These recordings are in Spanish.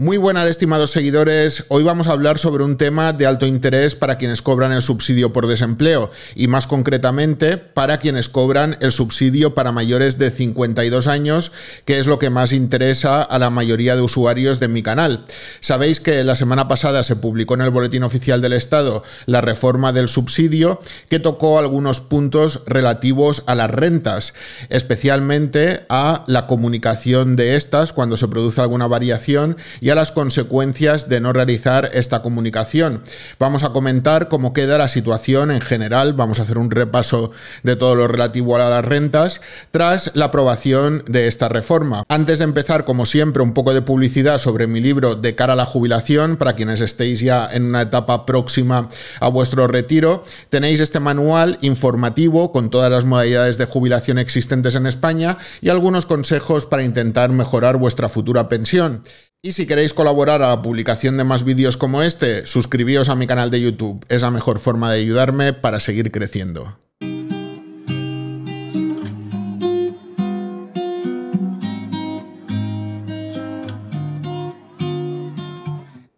Muy buenas, estimados seguidores. Hoy vamos a hablar sobre un tema de alto interés para quienes cobran el subsidio por desempleo y más concretamente para quienes cobran el subsidio para mayores de 52 años, que es lo que más interesa a la mayoría de usuarios de mi canal. Sabéis que la semana pasada se publicó en el Boletín Oficial del Estado la reforma del subsidio que tocó algunos puntos relativos a las rentas, especialmente a la comunicación de estas cuando se produce alguna variación y las consecuencias de no realizar esta comunicación. Vamos a comentar cómo queda la situación en general, vamos a hacer un repaso de todo lo relativo a las rentas tras la aprobación de esta reforma. Antes de empezar, como siempre, un poco de publicidad sobre mi libro De cara a la jubilación para quienes estéis ya en una etapa próxima a vuestro retiro. Tenéis este manual informativo con todas las modalidades de jubilación existentes en España y algunos consejos para intentar mejorar vuestra futura pensión. Y si queréis colaborar a la publicación de más vídeos como este, suscribíos a mi canal de YouTube. Es la mejor forma de ayudarme para seguir creciendo.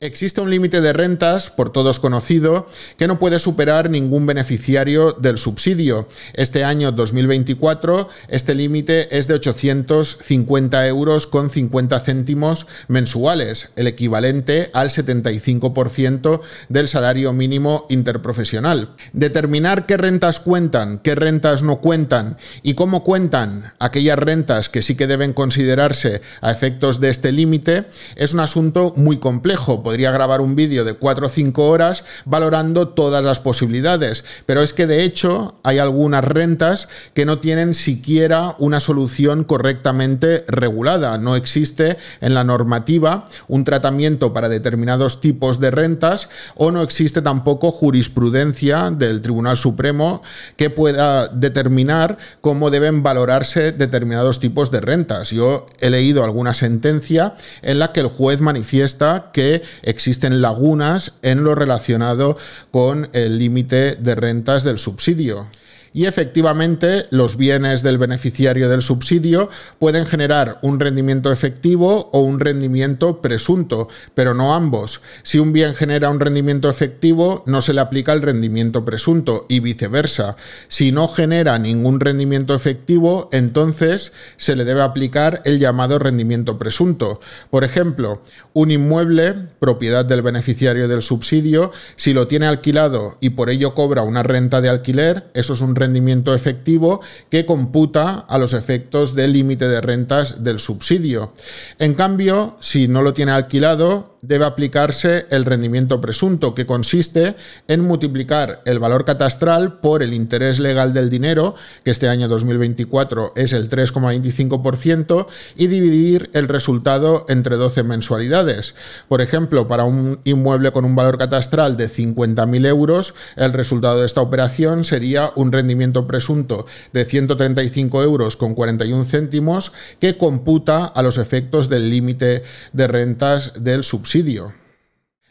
Existe un límite de rentas, por todos conocido, que no puede superar ningún beneficiario del subsidio. Este año 2024, este límite es de 850 euros con 50 céntimos mensuales, el equivalente al 75% del salario mínimo interprofesional. Determinar qué rentas cuentan, qué rentas no cuentan y cómo cuentan aquellas rentas que sí que deben considerarse a efectos de este límite es un asunto muy complejo podría grabar un vídeo de 4 o 5 horas valorando todas las posibilidades. Pero es que de hecho hay algunas rentas que no tienen siquiera una solución correctamente regulada. No existe en la normativa un tratamiento para determinados tipos de rentas o no existe tampoco jurisprudencia del Tribunal Supremo que pueda determinar cómo deben valorarse determinados tipos de rentas. Yo he leído alguna sentencia en la que el juez manifiesta que existen lagunas en lo relacionado con el límite de rentas del subsidio y efectivamente los bienes del beneficiario del subsidio pueden generar un rendimiento efectivo o un rendimiento presunto, pero no ambos. Si un bien genera un rendimiento efectivo, no se le aplica el rendimiento presunto y viceversa. Si no genera ningún rendimiento efectivo, entonces se le debe aplicar el llamado rendimiento presunto. Por ejemplo, un inmueble, propiedad del beneficiario del subsidio, si lo tiene alquilado y por ello cobra una renta de alquiler, eso es un rendimiento efectivo que computa a los efectos del límite de rentas del subsidio. En cambio, si no lo tiene alquilado, debe aplicarse el rendimiento presunto, que consiste en multiplicar el valor catastral por el interés legal del dinero, que este año 2024 es el 3,25%, y dividir el resultado entre 12 mensualidades. Por ejemplo, para un inmueble con un valor catastral de 50.000 euros, el resultado de esta operación sería un rendimiento presunto de 135 euros con 41 céntimos, que computa a los efectos del límite de rentas del subsidio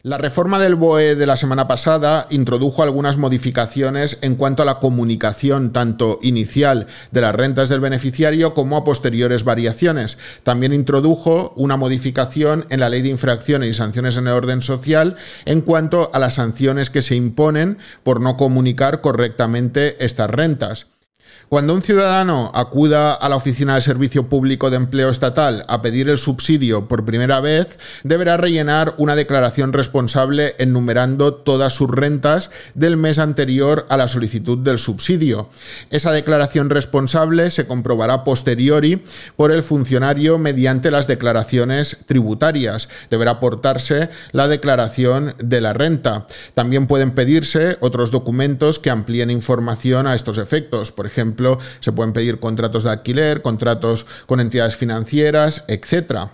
la reforma del BOE de la semana pasada introdujo algunas modificaciones en cuanto a la comunicación tanto inicial de las rentas del beneficiario como a posteriores variaciones. También introdujo una modificación en la ley de infracciones y sanciones en el orden social en cuanto a las sanciones que se imponen por no comunicar correctamente estas rentas. Cuando un ciudadano acuda a la Oficina de Servicio Público de Empleo Estatal a pedir el subsidio por primera vez, deberá rellenar una declaración responsable enumerando todas sus rentas del mes anterior a la solicitud del subsidio. Esa declaración responsable se comprobará posteriori por el funcionario mediante las declaraciones tributarias. Deberá aportarse la declaración de la renta. También pueden pedirse otros documentos que amplíen información a estos efectos, por ejemplo, se pueden pedir contratos de alquiler, contratos con entidades financieras, etcétera.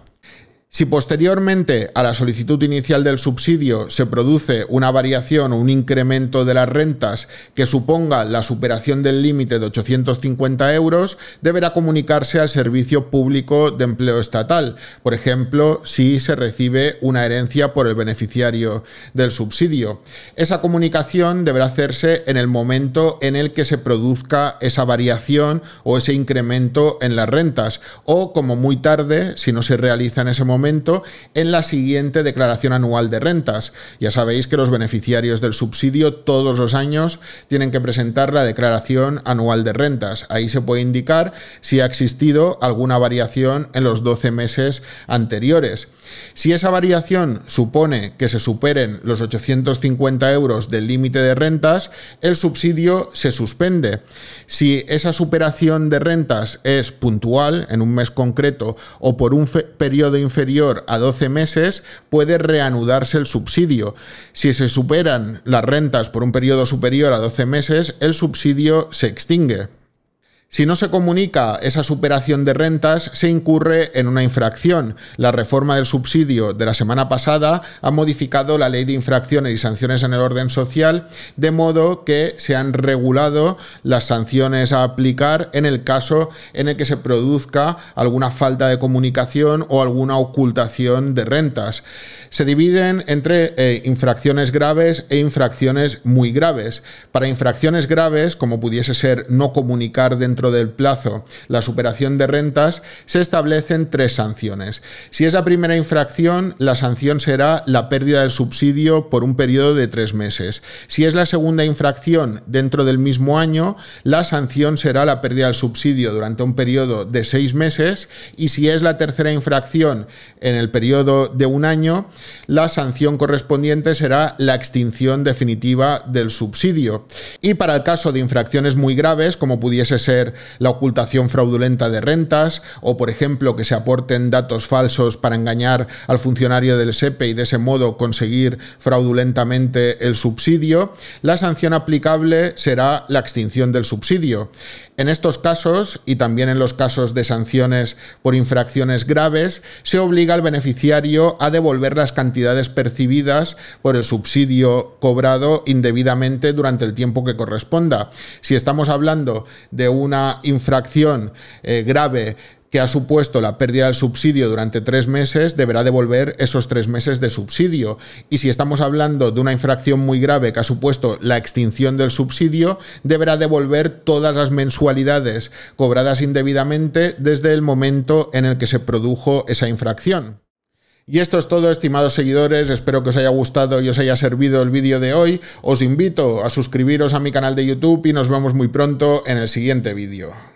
Si posteriormente a la solicitud inicial del subsidio se produce una variación o un incremento de las rentas que suponga la superación del límite de 850 euros, deberá comunicarse al Servicio Público de Empleo Estatal, por ejemplo, si se recibe una herencia por el beneficiario del subsidio. Esa comunicación deberá hacerse en el momento en el que se produzca esa variación o ese incremento en las rentas, o como muy tarde, si no se realiza en ese momento, en la siguiente declaración anual de rentas. Ya sabéis que los beneficiarios del subsidio todos los años tienen que presentar la declaración anual de rentas. Ahí se puede indicar si ha existido alguna variación en los 12 meses anteriores. Si esa variación supone que se superen los 850 euros del límite de rentas, el subsidio se suspende. Si esa superación de rentas es puntual, en un mes concreto, o por un periodo inferior, a 12 meses, puede reanudarse el subsidio. Si se superan las rentas por un periodo superior a 12 meses, el subsidio se extingue. Si no se comunica esa superación de rentas, se incurre en una infracción. La reforma del subsidio de la semana pasada ha modificado la ley de infracciones y sanciones en el orden social, de modo que se han regulado las sanciones a aplicar en el caso en el que se produzca alguna falta de comunicación o alguna ocultación de rentas. Se dividen entre eh, infracciones graves e infracciones muy graves. Para infracciones graves, como pudiese ser no comunicar dentro dentro del plazo la superación de rentas, se establecen tres sanciones. Si es la primera infracción, la sanción será la pérdida del subsidio por un periodo de tres meses. Si es la segunda infracción dentro del mismo año, la sanción será la pérdida del subsidio durante un periodo de seis meses y si es la tercera infracción en el periodo de un año, la sanción correspondiente será la extinción definitiva del subsidio. Y para el caso de infracciones muy graves, como pudiese ser la ocultación fraudulenta de rentas o, por ejemplo, que se aporten datos falsos para engañar al funcionario del SEPE e y de ese modo conseguir fraudulentamente el subsidio, la sanción aplicable será la extinción del subsidio. En estos casos, y también en los casos de sanciones por infracciones graves, se obliga al beneficiario a devolver las cantidades percibidas por el subsidio cobrado indebidamente durante el tiempo que corresponda. Si estamos hablando de una infracción eh, grave que ha supuesto la pérdida del subsidio durante tres meses, deberá devolver esos tres meses de subsidio. Y si estamos hablando de una infracción muy grave que ha supuesto la extinción del subsidio, deberá devolver todas las mensualidades cobradas indebidamente desde el momento en el que se produjo esa infracción. Y esto es todo, estimados seguidores. Espero que os haya gustado y os haya servido el vídeo de hoy. Os invito a suscribiros a mi canal de YouTube y nos vemos muy pronto en el siguiente vídeo.